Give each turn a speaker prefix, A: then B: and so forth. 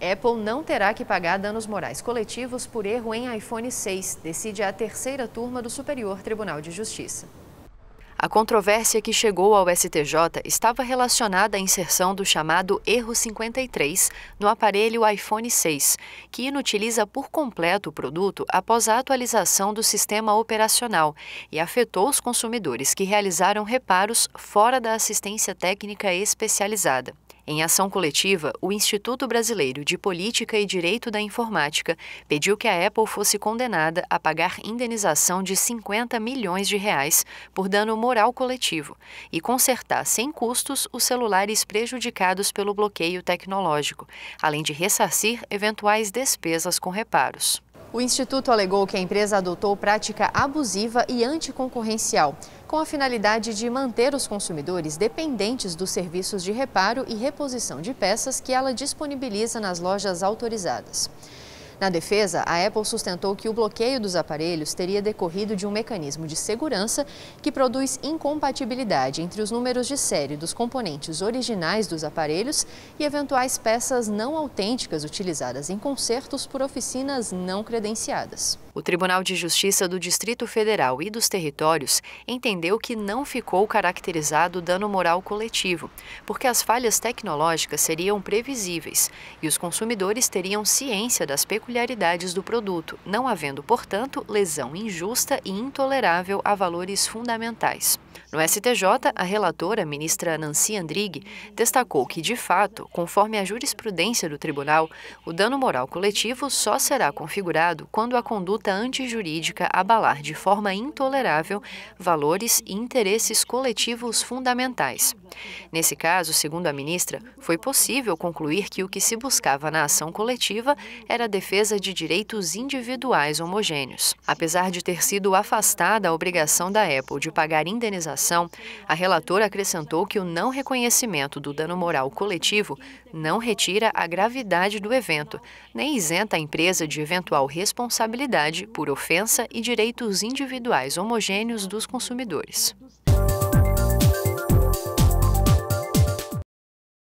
A: Apple não terá que pagar danos morais coletivos por erro em iPhone 6, decide a terceira turma do Superior Tribunal de Justiça. A controvérsia que chegou ao STJ estava relacionada à inserção do chamado Erro 53 no aparelho iPhone 6, que inutiliza por completo o produto após a atualização do sistema operacional e afetou os consumidores que realizaram reparos fora da assistência técnica especializada. Em ação coletiva, o Instituto Brasileiro de Política e Direito da Informática pediu que a Apple fosse condenada a pagar indenização de 50 milhões de reais por dano moral coletivo e consertar sem custos os celulares prejudicados pelo bloqueio tecnológico, além de ressarcir eventuais despesas com reparos. O Instituto alegou que a empresa adotou prática abusiva e anticoncorrencial com a finalidade de manter os consumidores dependentes dos serviços de reparo e reposição de peças que ela disponibiliza nas lojas autorizadas. Na defesa, a Apple sustentou que o bloqueio dos aparelhos teria decorrido de um mecanismo de segurança que produz incompatibilidade entre os números de série dos componentes originais dos aparelhos e eventuais peças não autênticas utilizadas em concertos por oficinas não credenciadas. O Tribunal de Justiça do Distrito Federal e dos Territórios entendeu que não ficou caracterizado dano moral coletivo, porque as falhas tecnológicas seriam previsíveis e os consumidores teriam ciência das peculiaridades peculiaridades do produto, não havendo, portanto, lesão injusta e intolerável a valores fundamentais. No STJ, a relatora, ministra Nancy Andrighi, destacou que, de fato, conforme a jurisprudência do tribunal, o dano moral coletivo só será configurado quando a conduta antijurídica abalar de forma intolerável valores e interesses coletivos fundamentais. Nesse caso, segundo a ministra, foi possível concluir que o que se buscava na ação coletiva era a defesa defesa de direitos individuais homogêneos. Apesar de ter sido afastada a obrigação da Apple de pagar indenização, a relatora acrescentou que o não reconhecimento do dano moral coletivo não retira a gravidade do evento, nem isenta a empresa de eventual responsabilidade por ofensa e direitos individuais homogêneos dos consumidores.